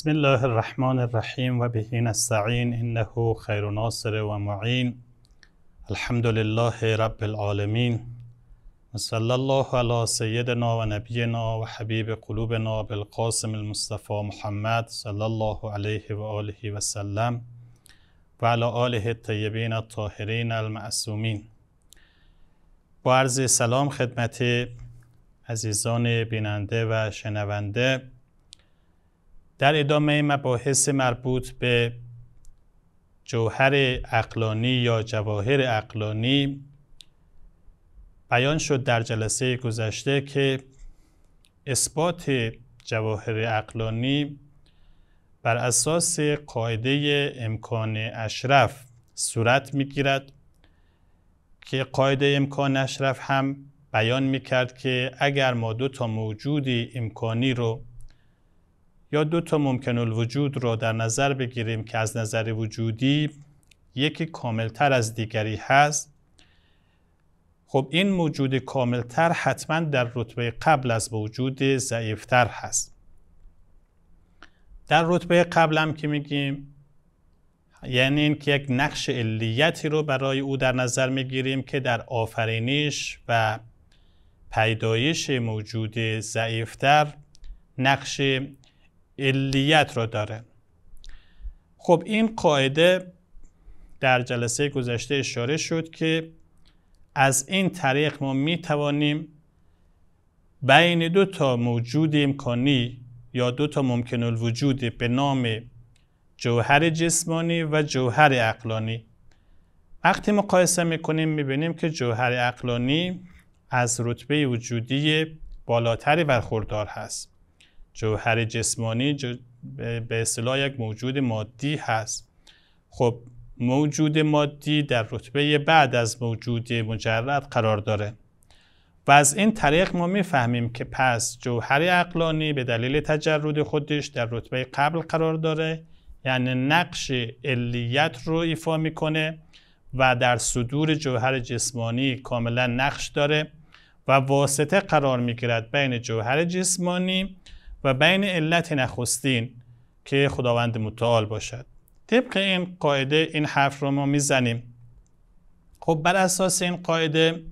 بسم الله الرحمن الرحیم و به نستعین انه خیر ناصر و معین الحمد لله رب العالمین وصلی الله علی سیدنا و حبیب قلوبنا بالقاسم المصطفى محمد صلى الله عليه وآله وسلم وعلى آله الطيبين الطاهرين المعصومین با عرض سلام خدمت عزیزان بیننده و شنونده در ادامه مباحث مربوط به جوهر اقلانی یا جواهر اقلانی بیان شد در جلسه گذشته که اثبات جواهر اقلانی بر اساس قاعده امکان اشرف صورت میگیرد که قاعده امکان اشرف هم بیان میکرد که اگر ما دو تا موجودی امکانی رو یا دو تا ممکن الوجود را در نظر بگیریم که از نظر وجودی یکی کاملتر از دیگری هست خب این موجود کاملتر حتما در رتبه قبل از موجود ضعیفتر هست در رتبه قبل هم که میگیم یعنی که یک نقش علیتی رو برای او در نظر میگیریم که در آفرینش و پیدایش موجود ضعیفتر نقش علیت رو داره خب این قاعده در جلسه گذشته اشاره شد که از این طریق ما می توانیم بین دو تا موجود امکانی یا دو تا ممکن الوجود به نام جوهر جسمانی و جوهر عقلانی وقتی مقایسه میکنیم میبینیم که جوهر عقلانی از رتبه وجودی بالاتری برخوردار هست جوهر جسمانی به اصطلاح یک موجود مادی هست خب موجود مادی در رتبه بعد از موجود مجرد قرار داره و از این طریق ما میفهمیم که پس جوهر اقلانی به دلیل تجرد خودش در رتبه قبل قرار داره یعنی نقش علیت رو ایفا میکنه و در صدور جوهر جسمانی کاملا نقش داره و واسطه قرار میگیرد بین جوهر جسمانی و بین علت نخستین که خداوند متعال باشد طبق این قاعده این حرف رو ما میزنیم خب بر اساس این قاعده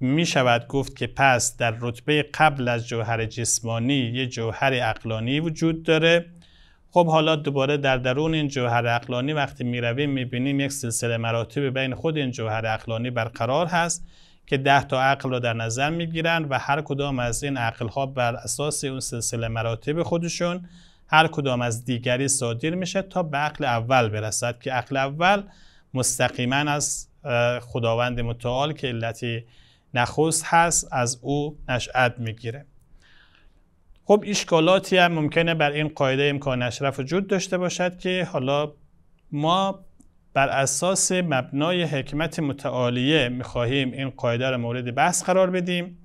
می شود گفت که پس در رتبه قبل از جوهر جسمانی یه جوهر اقلانی وجود داره خب حالا دوباره در درون این جوهر اقلانی وقتی می رویم می بینیم یک سلسله مراتب بین خود این جوهر اقلانی برقرار هست که ده تا عقل را در نظر میگیرند و هر کدام از این عقل ها بر اساس اون سلسله مراتب خودشون هر کدام از دیگری صادر میشه تا به عقل اول برسد که عقل اول مستقیما از خداوند متعال که علت نخست هست از او نشأت میگیره خب اشکالاتی هم ممکنه بر این قاعده امکان نشرف وجود داشته باشد که حالا ما بر اساس مبنای حکمت متعالیه میخواهیم این قاعده را مورد بحث قرار بدیم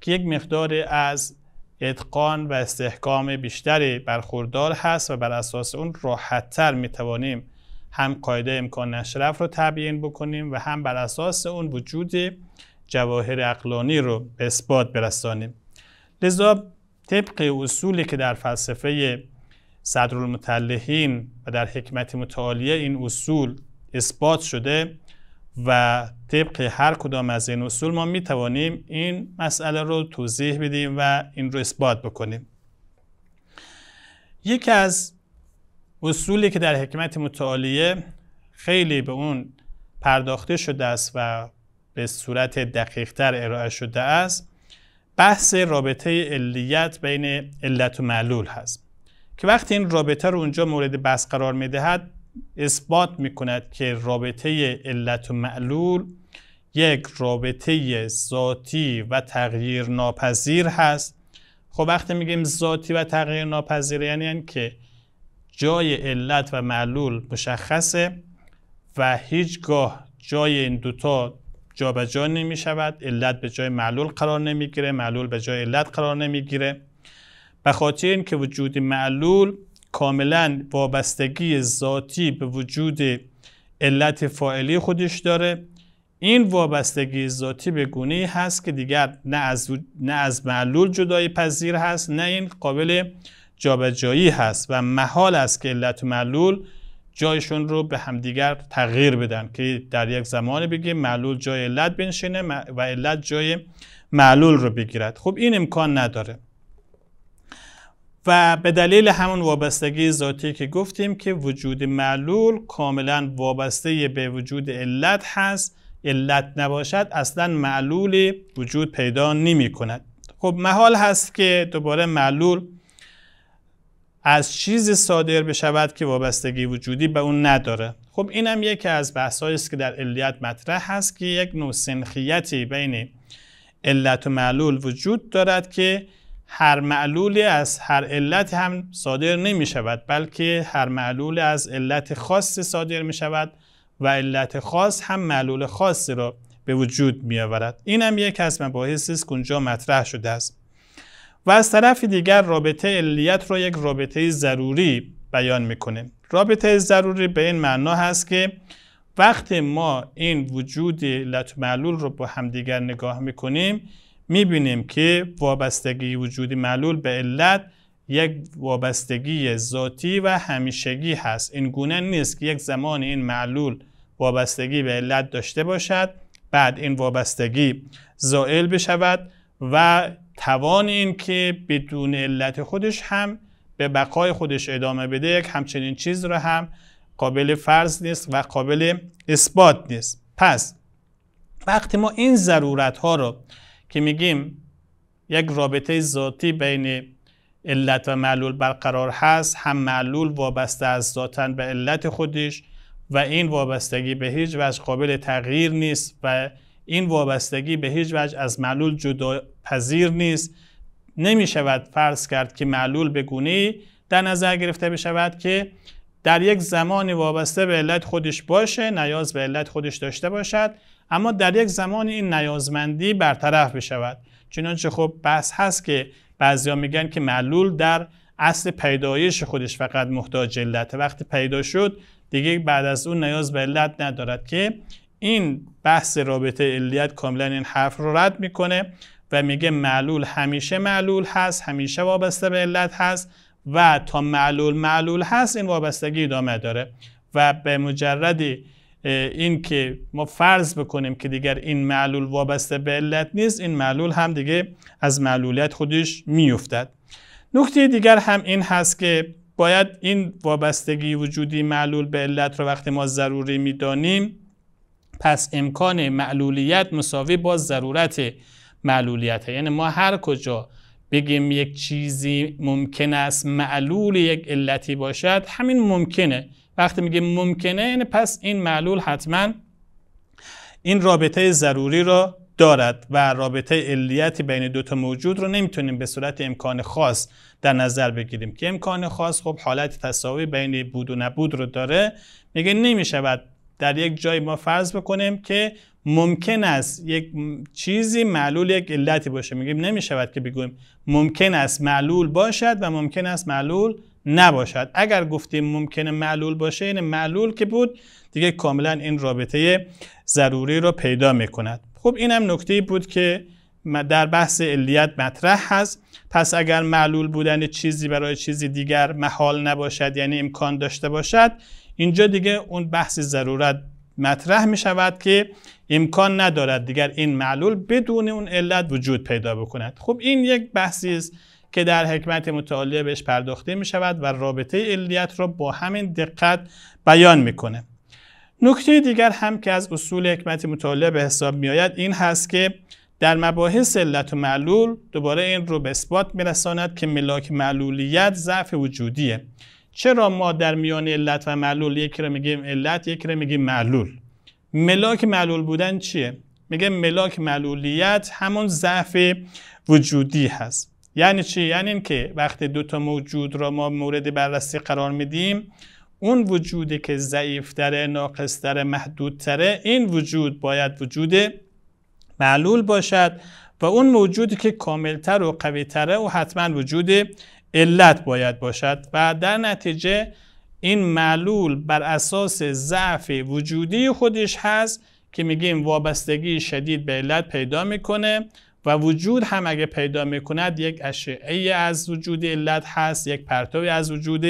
که یک مقدار از اتقان و استحکام بیشتری برخوردار هست و بر اساس اون راحتتر میتوانیم هم قاعده امکان نشرف رو تبیین بکنیم و هم بر اساس اون وجود جواهر اقلانی رو به اثبات برسانیم لذا طبق اصولی که در فلسفه صدرالمتلهین و در حکمت متعالیه این اصول اثبات شده و طبق هر کدام از این اصول ما می توانیم این مسئله رو توضیح بدیم و این رو اثبات بکنیم یکی از اصولی که در حکمت متعالیه خیلی به اون پرداخته شده است و به صورت دقیقتر ارائه شده است بحث رابطه علیت بین علت و معلول هست که وقتی این رابطه رو اونجا مورد بحث قرار میدهد اثبات میکند که رابطه علت و معلول یک رابطه ذاتی و تغییر ناپذیر هست خب وقتی میگیم ذاتی و تغییر ناپذیر یعنی, یعنی, که جای علت و معلول مشخصه و هیچگاه جای این دوتا جابجا نمی شود علت به جای معلول قرار نمیگیره معلول به جای علت قرار نمیگیره به خاطر اینکه وجود معلول کاملا وابستگی ذاتی به وجود علت فاعلی خودش داره این وابستگی ذاتی به گونه هست که دیگر نه از, نه از معلول جدای پذیر هست نه این قابل جابجایی هست و محال است که علت و معلول جایشون رو به همدیگر تغییر بدن که در یک زمان بگیم معلول جای علت بنشینه و علت جای معلول رو بگیرد خب این امکان نداره و به دلیل همون وابستگی ذاتی که گفتیم که وجود معلول کاملا وابسته به وجود علت هست علت نباشد اصلا معلولی وجود پیدا نمی کند خب محال هست که دوباره معلول از چیزی صادر بشود که وابستگی وجودی به اون نداره خب اینم یکی از بحثهایی است که در علیت مطرح هست که یک نوع سنخیتی بین علت و معلول وجود دارد که هر معلولی از هر علت هم صادر نمی شود بلکه هر معلولی از علت خاص صادر می شود و علت خاص هم معلول خاصی را به وجود می آورد این هم یک از مباحثیست است که اونجا مطرح شده است و از طرف دیگر رابطه علیت را یک رابطه ضروری بیان میکنه رابطه ضروری به این معنا هست که وقتی ما این وجود علت معلول را با همدیگر نگاه میکنیم میبینیم که وابستگی وجودی معلول به علت یک وابستگی ذاتی و همیشگی هست این گونه نیست که یک زمان این معلول وابستگی به علت داشته باشد بعد این وابستگی زائل بشود و توان این که بدون علت خودش هم به بقای خودش ادامه بده یک همچنین چیز را هم قابل فرض نیست و قابل اثبات نیست پس وقتی ما این ضرورت ها رو که میگیم یک رابطه ذاتی بین علت و معلول برقرار هست هم معلول وابسته از ذاتن به علت خودش و این وابستگی به هیچ وجه قابل تغییر نیست و این وابستگی به هیچ وجه از معلول جدا پذیر نیست نمی شود فرض کرد که معلول به گونه در نظر گرفته بشود که در یک زمانی وابسته به علت خودش باشه نیاز به علت خودش داشته باشد اما در یک زمان این نیازمندی برطرف بشود چنانچه خب بحث هست که بعضیا میگن که معلول در اصل پیدایش خودش فقط محتاج علت وقتی پیدا شد دیگه بعد از اون نیاز به علت ندارد که این بحث رابطه علیت کاملا این حرف رو رد میکنه و میگه معلول همیشه معلول هست همیشه وابسته به علت هست و تا معلول معلول هست این وابستگی ادامه داره و به مجردی این که ما فرض بکنیم که دیگر این معلول وابسته به علت نیست این معلول هم دیگه از معلولیت خودش میفتد. نکته دیگر هم این هست که باید این وابستگی وجودی معلول به علت رو وقتی ما ضروری میدانیم پس امکان معلولیت مساوی با ضرورت معلولیت یعنی ما هر کجا بگیم یک چیزی ممکن است معلول یک علتی باشد همین ممکنه وقتی میگه ممکنه یعنی پس این معلول حتما این رابطه ضروری را دارد و رابطه علیتی بین دوتا موجود رو نمیتونیم به صورت امکان خاص در نظر بگیریم که امکان خاص خب حالت تساوی بین بود و نبود رو داره میگه نمیشود در یک جای ما فرض بکنیم که ممکن است یک چیزی معلول یک علتی باشه میگیم نمیشود که بگویم ممکن است معلول باشد و ممکن است معلول نباشد اگر گفتیم ممکنه معلول باشه این یعنی معلول که بود دیگه کاملا این رابطه ضروری رو پیدا میکند خب این هم نکته بود که در بحث علیت مطرح هست پس اگر معلول بودن چیزی برای چیزی دیگر محال نباشد یعنی امکان داشته باشد اینجا دیگه اون بحث ضرورت مطرح می شود که امکان ندارد دیگر این معلول بدون اون علت وجود پیدا بکند خب این یک بحثی است که در حکمت متعالیه بهش پرداخته می شود و رابطه علیت را با همین دقت بیان میکنه نکته دیگر هم که از اصول حکمت متعالیه به حساب می آید این هست که در مباحث علت و معلول دوباره این رو به اثبات میرساند که ملاک معلولیت ضعف وجودیه چرا ما در میان علت و معلول یکی را میگیم علت یکی را میگیم معلول ملاک معلول بودن چیه میگه ملاک معلولیت همون ضعف وجودی هست یعنی چی یعنی اینکه وقتی دو تا موجود را ما مورد بررسی قرار میدیم اون وجودی که ضعیفتره ناقصتره محدودتره این وجود باید وجود معلول باشد و اون موجودی که کاملتر و قویتره و حتما وجود علت باید باشد و در نتیجه این معلول بر اساس ضعف وجودی خودش هست که میگیم وابستگی شدید به علت پیدا میکنه و وجود هم اگه پیدا میکند یک اشعه از وجود علت هست یک پرتوی از وجود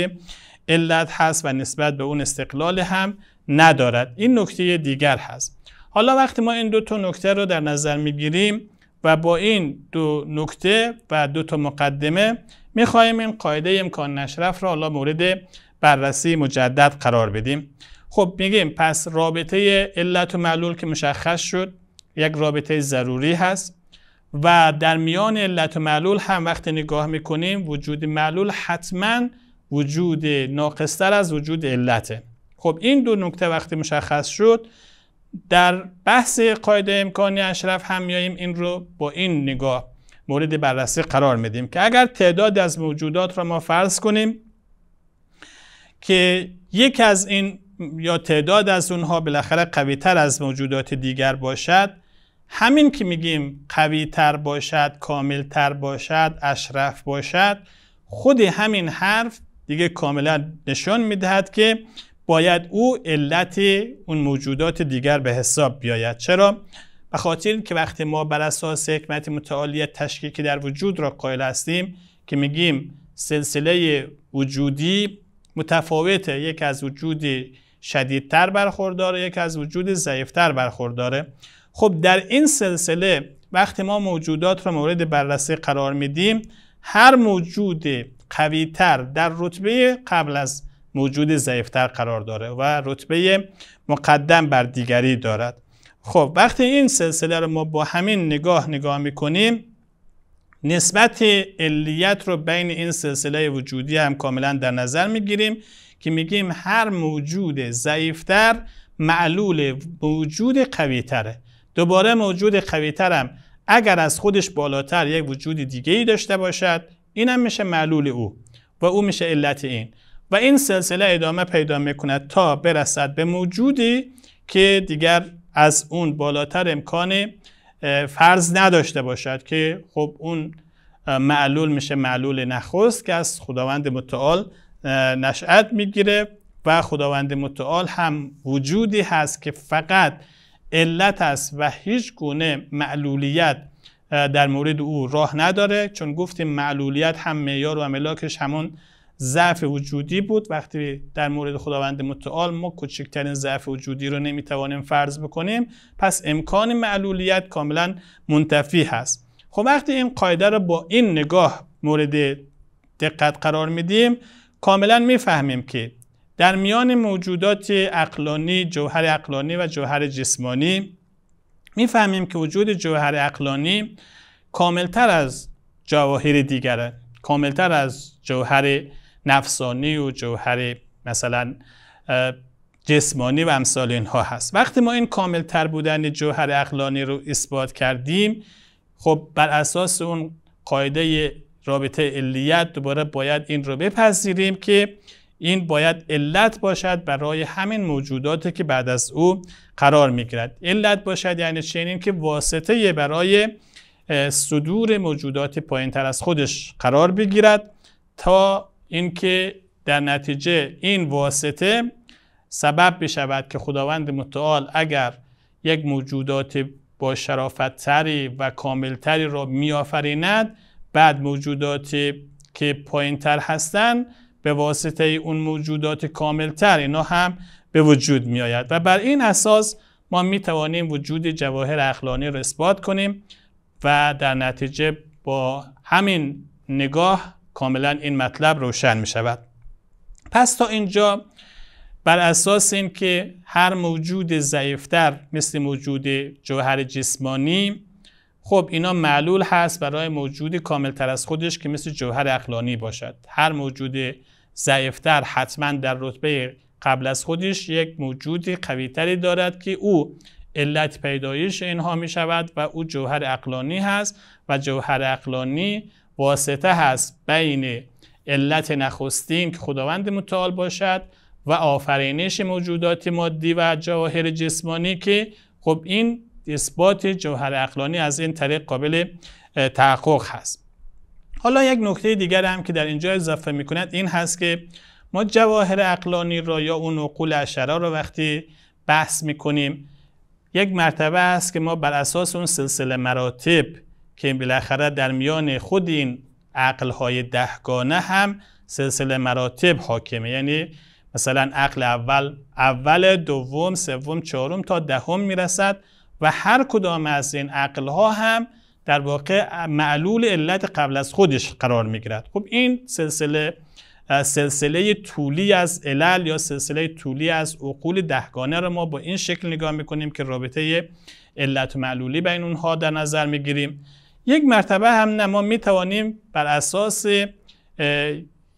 علت هست و نسبت به اون استقلال هم ندارد این نکته دیگر هست حالا وقتی ما این دو تا نکته رو در نظر میگیریم و با این دو نکته و دو تا مقدمه میخواهیم این قاعده امکان نشرف را حالا مورد بررسی مجدد قرار بدیم خب میگیم پس رابطه علت و معلول که مشخص شد یک رابطه ضروری هست و در میان علت و معلول هم وقتی نگاه میکنیم وجود معلول حتما وجود ناقصتر از وجود علته خب این دو نکته وقتی مشخص شد در بحث قاعده امکانی اشرف هم میاییم این رو با این نگاه مورد بررسی قرار میدیم که اگر تعداد از موجودات را ما فرض کنیم که یک از این یا تعداد از اونها بالاخره قوی تر از موجودات دیگر باشد همین که میگیم قوی تر باشد کامل تر باشد اشرف باشد خود همین حرف دیگه کاملا نشان میدهد که باید او علت اون موجودات دیگر به حساب بیاید چرا به خاطر که وقتی ما بر اساس حکمت متعالی تشکیل در وجود را قائل هستیم که میگیم سلسله وجودی متفاوته یک از وجودی شدیدتر برخورداره یک از وجود ضعیفتر برخورداره خب در این سلسله وقتی ما موجودات را مورد بررسی قرار میدیم هر موجود قویتر در رتبه قبل از موجود ضعیفتر قرار داره و رتبه مقدم بر دیگری دارد خب وقتی این سلسله رو ما با همین نگاه نگاه میکنیم نسبت علیت رو بین این سلسله وجودی هم کاملا در نظر میگیریم که میگیم هر موجود ضعیفتر معلول موجود قویتره دوباره موجود ترم اگر از خودش بالاتر یک وجود دیگه ای داشته باشد اینم میشه معلول او و او میشه علت این و این سلسله ادامه پیدا میکند تا برسد به موجودی که دیگر از اون بالاتر امکان فرض نداشته باشد که خب اون معلول میشه معلول نخست که از خداوند متعال نشأت میگیره و خداوند متعال هم وجودی هست که فقط علت است و هیچ گونه معلولیت در مورد او راه نداره چون گفتیم معلولیت هم معیار و ملاکش همون ضعف وجودی بود وقتی در مورد خداوند متعال ما کوچکترین ضعف وجودی رو نمیتوانیم فرض بکنیم پس امکان معلولیت کاملا منتفی هست خب وقتی این قاعده رو با این نگاه مورد دقت قرار میدیم کاملا میفهمیم که در میان موجودات اقلانی جوهر اقلانی و جوهر جسمانی میفهمیم که وجود جوهر اقلانی کاملتر از جواهر دیگره کاملتر از جوهر نفسانی و جوهر مثلا جسمانی و امثال اینها هست وقتی ما این کاملتر بودن جوهر اقلانی رو اثبات کردیم خب بر اساس اون قاعده رابطه علیت دوباره باید این رو بپذیریم که این باید علت باشد برای همین موجوداتی که بعد از او قرار میگیرد علت باشد یعنی چنین که واسطه برای صدور موجودات پایین تر از خودش قرار بگیرد تا اینکه در نتیجه این واسطه سبب بشود که خداوند متعال اگر یک موجودات با شرافت تری و کامل تری را میآفریند بعد موجوداتی که پایین تر هستند به واسطه اون موجودات کاملتر اینا هم به وجود می آید و بر این اساس ما می توانیم وجود جواهر اخلانی را اثبات کنیم و در نتیجه با همین نگاه کاملا این مطلب روشن می شود پس تا اینجا بر اساس اینکه هر موجود ضعیفتر مثل موجود جوهر جسمانی خب اینا معلول هست برای موجودی تر از خودش که مثل جوهر اقلانی باشد هر موجود ضعیفتر حتما در رتبه قبل از خودش یک موجودی قویتری دارد که او علت پیدایش اینها می شود و او جوهر اقلانی هست و جوهر اقلانی واسطه هست بین علت نخستین که خداوند متعال باشد و آفرینش موجودات مادی و جواهر جسمانی که خب این اثبات جوهر اقلانی از این طریق قابل تحقق هست حالا یک نکته دیگر هم که در اینجا اضافه می کند این هست که ما جواهر اقلانی را یا اون عقول اشرا را وقتی بحث می کنیم یک مرتبه است که ما بر اساس اون سلسله مراتب که بالاخره در میان خود این های دهگانه هم سلسله مراتب حاکمه یعنی مثلا عقل اول اول دوم سوم چهارم تا دهم ده میرسد و هر کدام از این عقل ها هم در واقع معلول علت قبل از خودش قرار می گیرد خب این سلسله سلسله طولی از علل یا سلسله طولی از عقول دهگانه رو ما با این شکل نگاه میکنیم که رابطه علت و معلولی بین اونها در نظر میگیریم یک مرتبه هم نه ما میتوانیم بر اساس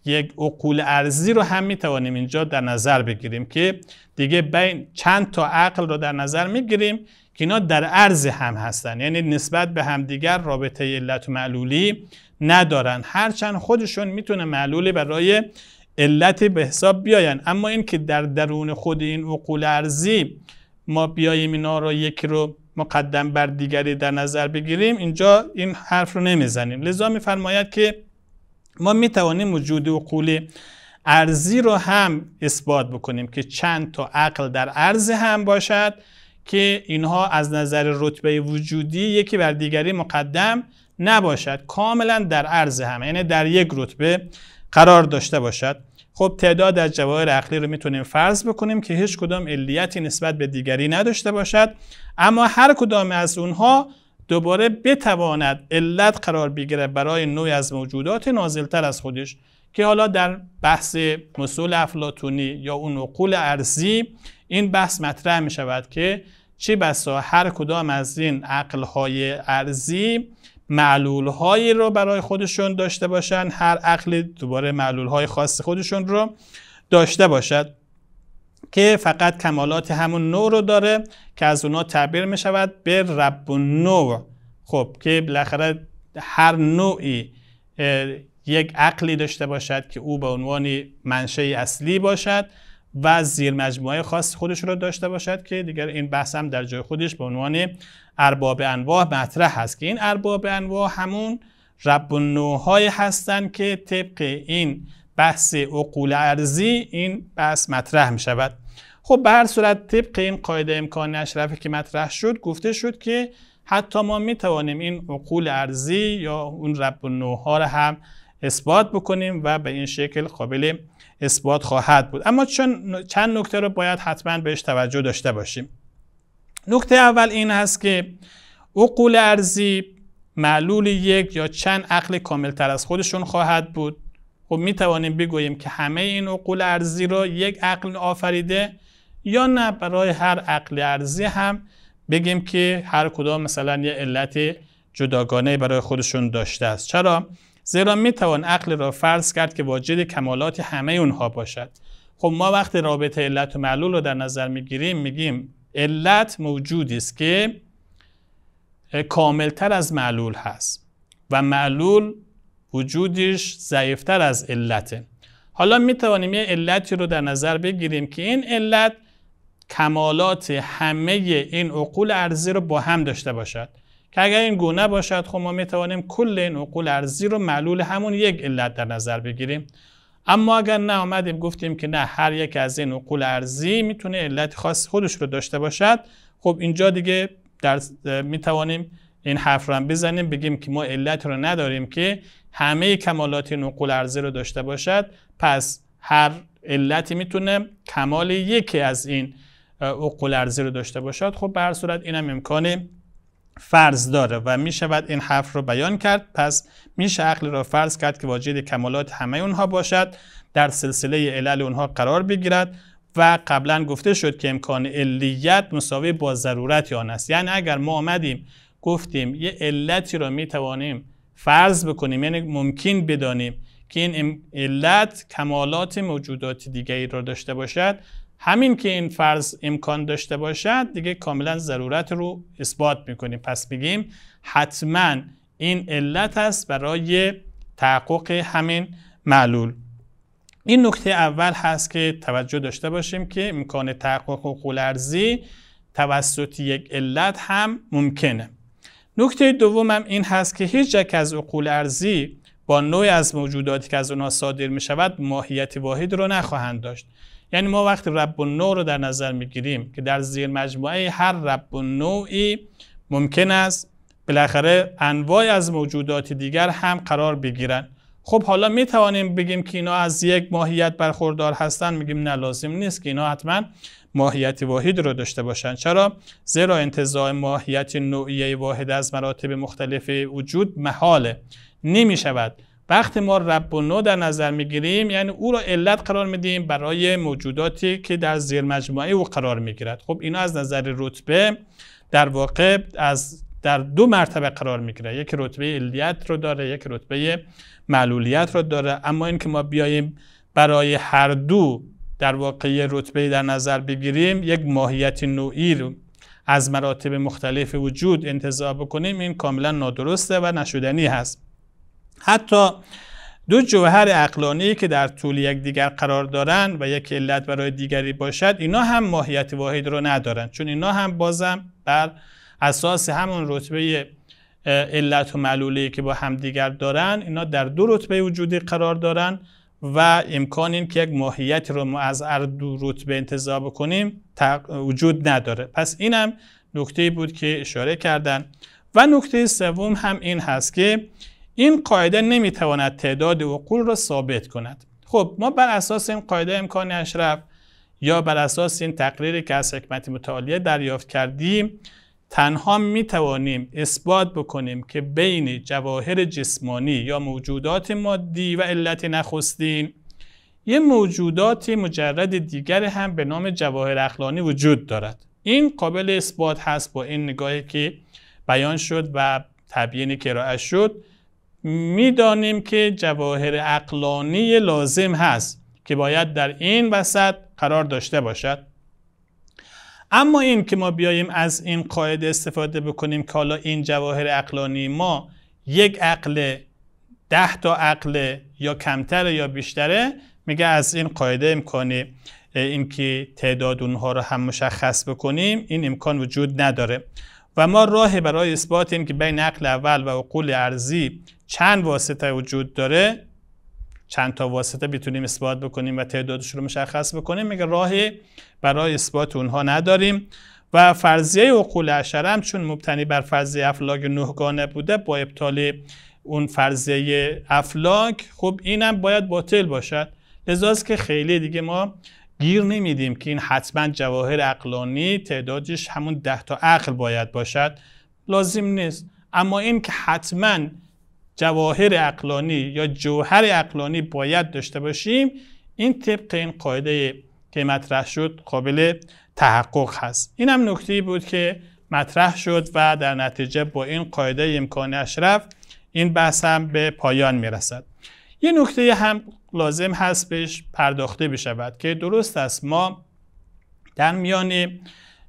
یک عقول ارزی رو هم میتوانیم اینجا در نظر بگیریم که دیگه بین چند تا عقل رو در نظر میگیریم که اینا در عرض هم هستن یعنی نسبت به همدیگر رابطه علت و معلولی ندارن هرچند خودشون میتونه معلولی برای علت به حساب بیاین اما این که در درون خود این عقول ارزی ما بیاییم اینا رو یکی رو مقدم بر دیگری در نظر بگیریم اینجا این حرف رو نمیزنیم لذا میفرماید که ما میتوانیم وجود عقول ارزی رو هم اثبات بکنیم که چند تا عقل در عرض هم باشد که اینها از نظر رتبه وجودی یکی بر دیگری مقدم نباشد کاملا در عرض همه یعنی در یک رتبه قرار داشته باشد خب تعداد از جواهر عقلی رو میتونیم فرض بکنیم که هیچ کدام علیتی نسبت به دیگری نداشته باشد اما هر کدام از اونها دوباره بتواند علت قرار بگیره برای نوعی از موجودات نازلتر از خودش که حالا در بحث مسئول افلاتونی یا اون عقول ارزی این بحث مطرح می شود که چه بسا هر کدام از این عقلهای ارزی هایی رو برای خودشون داشته باشند، هر عقلی دوباره های خاص خودشون رو داشته باشد که فقط کمالات همون نوع رو داره که از اونا تعبیر می شود به رب و خب که بالاخره هر نوعی یک عقلی داشته باشد که او به عنوان منشه اصلی باشد و زیر مجموعه خاص خودش رو داشته باشد که دیگر این بحث هم در جای خودش به عنوان ارباب انواع مطرح هست که این ارباب انواع همون رب های هستند که طبق این بحث عقول ارزی این بحث مطرح می شود خب به هر صورت طبق این قاعده امکان اشرفی که مطرح شد گفته شد که حتی ما می توانیم این عقول ارزی یا اون رب النوعها را هم اثبات بکنیم و به این شکل قابل اثبات خواهد بود اما چون چند نکته رو باید حتما بهش توجه داشته باشیم نکته اول این هست که عقول ارزی معلول یک یا چند عقل تر از خودشون خواهد بود خب می توانیم بگوییم که همه این عقول ارزی را یک عقل آفریده یا نه برای هر عقل ارزی هم بگیم که هر کدام مثلا یه علت جداگانه برای خودشون داشته است چرا زیرا میتوان عقل را فرض کرد که واجد کمالات همه اونها باشد خب ما وقتی رابطه علت و معلول رو در نظر میگیریم میگیم علت موجودی است که کاملتر از معلول هست و معلول وجودش ضعیفتر از علته حالا می توانیم یه علتی رو در نظر بگیریم که این علت کمالات همه این عقول ارزی رو با هم داشته باشد که اگر این گونه باشد خب ما میتوانیم کل این عقول ارزی رو معلول همون یک علت در نظر بگیریم اما اگر نه آمدیم گفتیم که نه هر یک از این عقول ارزی میتونه علت خاص خودش رو داشته باشد خب اینجا دیگه در توانیم این حرف رو هم بزنیم بگیم که ما علت رو نداریم که همه کمالات این عقول ارزی رو داشته باشد پس هر علتی میتونه کمال یکی از این عقول ارزی رو داشته باشد خب به هر صورت اینم امکانه فرض داره و می شود این حرف رو بیان کرد پس میشه عقل را فرض کرد که واجد کمالات همه اونها باشد در سلسله علل اونها قرار بگیرد و قبلا گفته شد که امکان علیت مساوی با ضرورت آن است یعنی اگر ما آمدیم گفتیم یه علتی را می توانیم فرض بکنیم یعنی ممکن بدانیم که این علت کمالات موجودات دیگری را داشته باشد همین که این فرض امکان داشته باشد دیگه کاملا ضرورت رو اثبات میکنیم پس میگیم حتما این علت است برای تحقق همین معلول این نکته اول هست که توجه داشته باشیم که امکان تحقق و ارزی توسط یک علت هم ممکنه نکته هم این هست که هیچ یک از عقول ارزی با نوعی از موجوداتی که از آنها صادر می شود ماهیت واحد رو نخواهند داشت یعنی ما وقتی رب و نوع رو در نظر میگیریم که در زیر مجموعه هر رب و نوعی ممکن است بالاخره انواع از موجودات دیگر هم قرار بگیرن خب حالا می توانیم بگیم که اینا از یک ماهیت برخوردار هستن میگیم نه لازم نیست که اینا حتما ماهیت واحد رو داشته باشند چرا زیرا انتزاع ماهیت نوعی واحد از مراتب مختلف وجود محاله نمی شود وقتی ما رب و در نظر میگیریم یعنی او را علت قرار میدیم برای موجوداتی که در زیر مجموعه او قرار میگیرد خب اینا از نظر رتبه در واقع از در دو مرتبه قرار میگیره یک رتبه علیت رو داره یک رتبه معلولیت رو داره اما اینکه ما بیاییم برای هر دو در واقع رتبه در نظر بگیریم یک ماهیت نوعی رو از مراتب مختلف وجود انتظار بکنیم این کاملا نادرسته و نشدنی هست حتی دو جوهر اقلانی که در طول یک دیگر قرار دارند و یک علت برای دیگری باشد اینا هم ماهیت واحد رو ندارن چون اینا هم بازم بر اساس همون رتبه علت و معلولی که با همدیگر دارن اینا در دو رتبه وجودی قرار دارن و امکان این که یک ماهیت رو ما از هر دو رتبه انتظار بکنیم وجود نداره پس اینم نکته بود که اشاره کردن و نکته سوم هم این هست که این قاعده نمیتواند تعداد عقول را ثابت کند خب ما بر اساس این قاعده امکان اشرف یا بر اساس این تقریری که از حکمت متعالیه دریافت کردیم تنها می توانیم اثبات بکنیم که بین جواهر جسمانی یا موجودات مادی و علت نخستین یه موجودات مجرد دیگر هم به نام جواهر اخلانی وجود دارد این قابل اثبات هست با این نگاهی که بیان شد و تبیین ارائه شد میدانیم که جواهر اقلانی لازم هست که باید در این وسط قرار داشته باشد اما این که ما بیاییم از این قاعده استفاده بکنیم که حالا این جواهر اقلانی ما یک عقل ده تا عقل یا کمتر یا بیشتره میگه از این قاعده امکانی اینکه تعداد اونها رو هم مشخص بکنیم این امکان وجود نداره و ما راه برای اثبات این که بین عقل اول و عقول ارزی چند واسطه وجود داره چند تا واسطه میتونیم اثبات بکنیم و تعدادش رو مشخص بکنیم میگه راهی برای اثبات اونها نداریم و فرضیه عقول عشره هم چون مبتنی بر فرضیه افلاک نهگانه بوده با ابطال اون فرضیه افلاک خب اینم باید باطل باشد لذاست که خیلی دیگه ما گیر نمیدیم که این حتما جواهر اقلانی تعدادش همون ده تا عقل باید باشد لازم نیست اما این که حتما جواهر اقلانی یا جوهر اقلانی باید داشته باشیم این طبق این قاعده که مطرح شد قابل تحقق هست این هم نکته بود که مطرح شد و در نتیجه با این قاعده امکان اشرف این بحث هم به پایان میرسد یه نکته هم لازم هست بهش پرداخته بشود که درست است ما در میان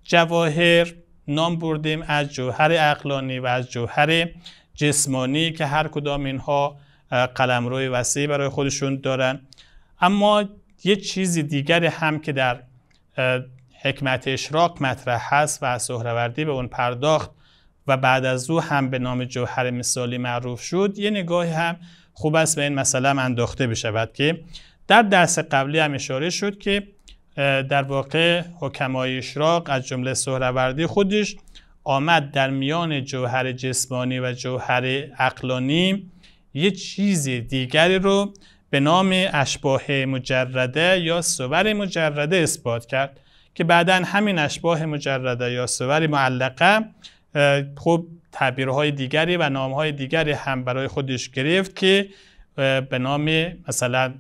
جواهر نام بردیم از جوهر اقلانی و از جوهر جسمانی که هر کدام اینها قلمروی وسیعی برای خودشون دارن اما یه چیزی دیگر هم که در حکمت اشراق مطرح هست و سهروردی به اون پرداخت و بعد از او هم به نام جوهر مثالی معروف شد یه نگاهی هم خوب است به این مسئله هم انداخته بشود که در درس قبلی هم اشاره شد که در واقع حکمای اشراق از جمله سهروردی خودش آمد در میان جوهر جسمانی و جوهر عقلانی یه چیز دیگری رو به نام اشباه مجرده یا سور مجرده اثبات کرد که بعدا همین اشباه مجرده یا سور معلقه خب تعبیرهای دیگری و نامهای دیگری هم برای خودش گرفت که به نام مثلا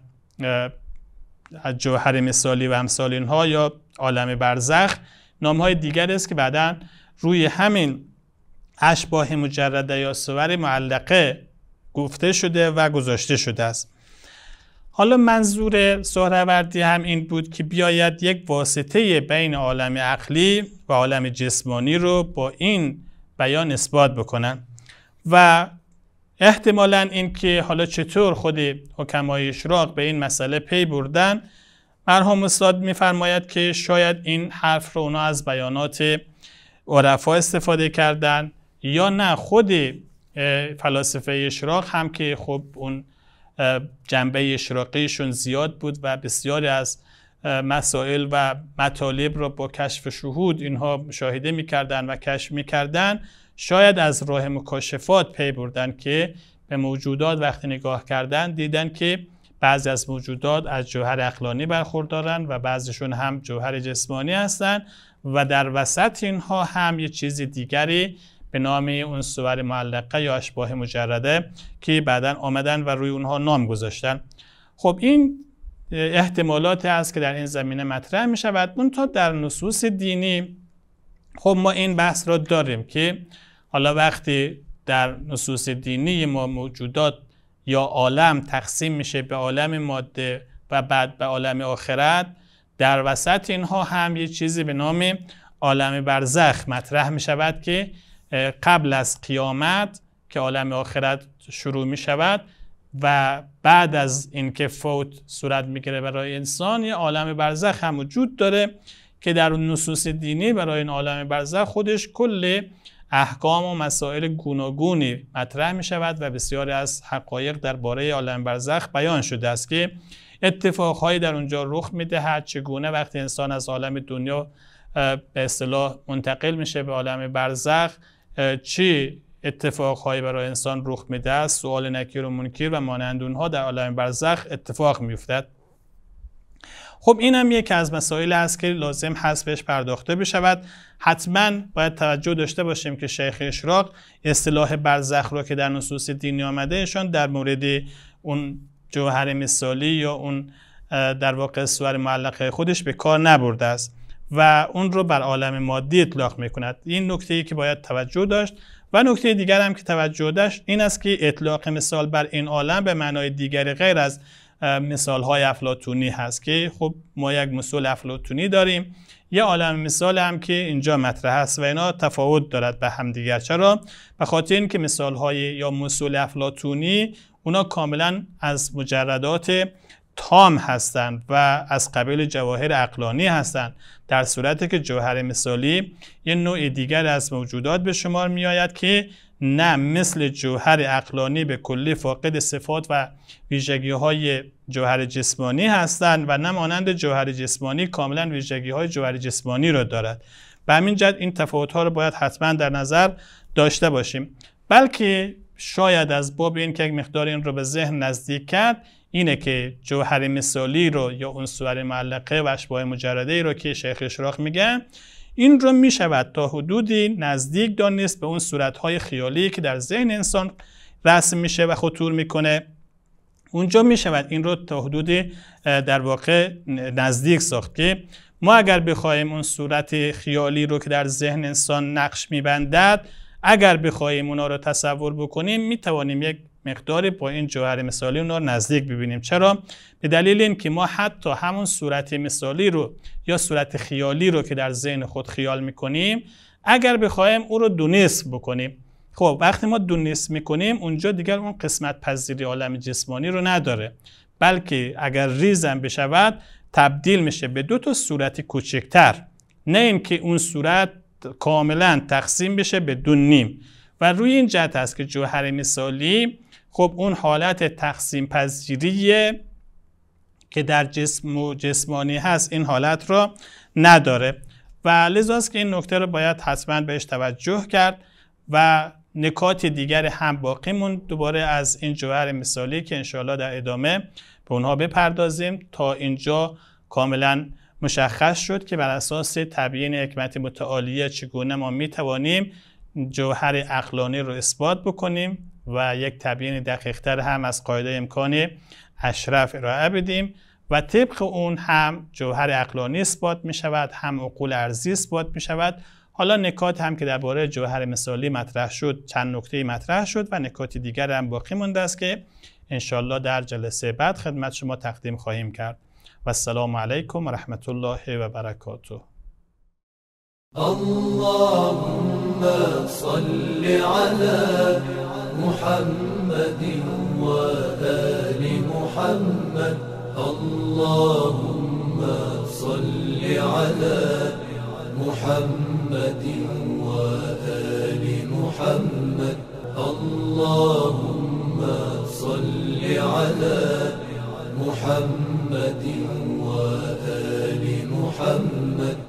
جوهر مثالی و امثال اینها یا عالم برزخ نامهای دیگر است که بعدا روی همین اشباه مجرد یا سور معلقه گفته شده و گذاشته شده است حالا منظور سهروردی هم این بود که بیاید یک واسطه بین عالم عقلی و عالم جسمانی رو با این بیان اثبات بکنن و احتمالا اینکه حالا چطور خود حکمای اشراق به این مسئله پی بردن مرحوم استاد میفرماید که شاید این حرف رو اونا از بیانات عرفا استفاده کردن یا نه خود فلاسفه اشراق هم که خب اون جنبه اشراقیشون زیاد بود و بسیاری از مسائل و مطالب را با کشف شهود اینها مشاهده میکردن و کشف میکردن شاید از راه مکاشفات پی بردن که به موجودات وقتی نگاه کردن دیدن که بعضی از موجودات از جوهر اقلانی برخوردارن و بعضشون هم جوهر جسمانی هستن و در وسط اینها هم یه چیز دیگری به نام اون سور معلقه یا اشباه مجرده که بعدا آمدن و روی اونها نام گذاشتن خب این احتمالات است که در این زمینه مطرح می شود اون تا در نصوص دینی خب ما این بحث را داریم که حالا وقتی در نصوص دینی ما موجودات یا عالم تقسیم میشه به عالم ماده و بعد به عالم آخرت در وسط اینها هم یه چیزی به نام عالم برزخ مطرح می شود که قبل از قیامت که عالم آخرت شروع می شود و بعد از اینکه فوت صورت میگیره برای انسان یه عالم برزخ هم وجود داره که در اون نصوص دینی برای این عالم برزخ خودش کل احکام و مسائل گوناگونی مطرح می شود و بسیاری از حقایق درباره عالم برزخ بیان شده است که اتفاقهایی در اونجا رخ میدهد چگونه وقتی انسان از عالم دنیا به اصطلاح منتقل میشه به عالم برزخ چی اتفاقهایی برای انسان رخ میده سوال نکیر و منکر و مانند اونها در عالم برزخ اتفاق میفتد خب این هم یکی از مسائل است که لازم هست بهش پرداخته بشود حتما باید توجه داشته باشیم که شیخ اشراق اصطلاح برزخ را که در نصوص دینی آمده ایشان در مورد اون جوهر مثالی یا اون در واقع سور معلقه خودش به کار نبرده است و اون رو بر عالم مادی اطلاق می کند این نکته ای که باید توجه داشت و نکته دیگر هم که توجه داشت این است که اطلاق مثال بر این عالم به معنای دیگری غیر از مثال های افلاتونی هست که خب ما یک مثال افلاتونی داریم یه عالم مثال هم که اینجا مطرح است و اینا تفاوت دارد به هم دیگر چرا به خاطر اینکه مثال های یا مثال افلاتونی اونا کاملا از مجردات تام هستند و از قبیل جواهر اقلانی هستند در صورتی که جوهر مثالی یه نوع دیگر از موجودات به شمار می آید که نه مثل جوهر اقلانی به کلی فاقد صفات و ویژگی های جوهر جسمانی هستند و نه مانند جوهر جسمانی کاملا ویژگی های جوهر جسمانی را دارد به همین جد این تفاوت را باید حتما در نظر داشته باشیم بلکه شاید از باب این که یک مقدار این رو به ذهن نزدیک کرد اینه که جوهر مثالی رو یا انصور معلقه و اشباه مجرده ای رو که شیخ اشراق میگه این رو میشود تا حدودی نزدیک دانست به اون صورتهای خیالی که در ذهن انسان رسم میشه و خطور میکنه اونجا میشود این رو تا حدودی در واقع نزدیک ساخت که ما اگر بخوایم اون صورت خیالی رو که در ذهن انسان نقش میبندد اگر بخواهیم اونا رو تصور بکنیم می توانیم یک مقداری با این جوهر مثالی اونا رو نزدیک ببینیم چرا به دلیل اینکه ما حتی همون صورت مثالی رو یا صورت خیالی رو که در ذهن خود خیال کنیم، اگر بخوایم او رو دونیس بکنیم خب وقتی ما می کنیم، اونجا دیگر اون قسمت پذیری عالم جسمانی رو نداره بلکه اگر ریزم بشود تبدیل میشه به دو تا صورت کوچکتر نه اینکه اون صورت کاملا تقسیم بشه به دو نیم و روی این جهت هست که جوهر مثالی خب اون حالت تقسیم پذیریه که در جسم و جسمانی هست این حالت را نداره و لذاست که این نکته رو باید حتما بهش توجه کرد و نکات دیگر هم باقیمون دوباره از این جوهر مثالی که انشاءالله در ادامه به اونها بپردازیم تا اینجا کاملا مشخص شد که بر اساس تبیین حکمت متعالیه چگونه ما می توانیم جوهر اقلانی رو اثبات بکنیم و یک تبیین دقیقتر هم از قاعده امکان اشرف ارائه بدیم و طبق اون هم جوهر اقلانی اثبات می شود هم عقول ارزی اثبات می شود حالا نکات هم که درباره جوهر مثالی مطرح شد چند نکته مطرح شد و نکات دیگر هم باقی مونده است که انشالله در جلسه بعد خدمت شما تقدیم خواهیم کرد علیکم عليكم ورحمة الله وبركاته اللهم صل على محمد وآل محمد اللهم صل على محمد وآل محمد اللهم صل على محمد محمد وآل محمد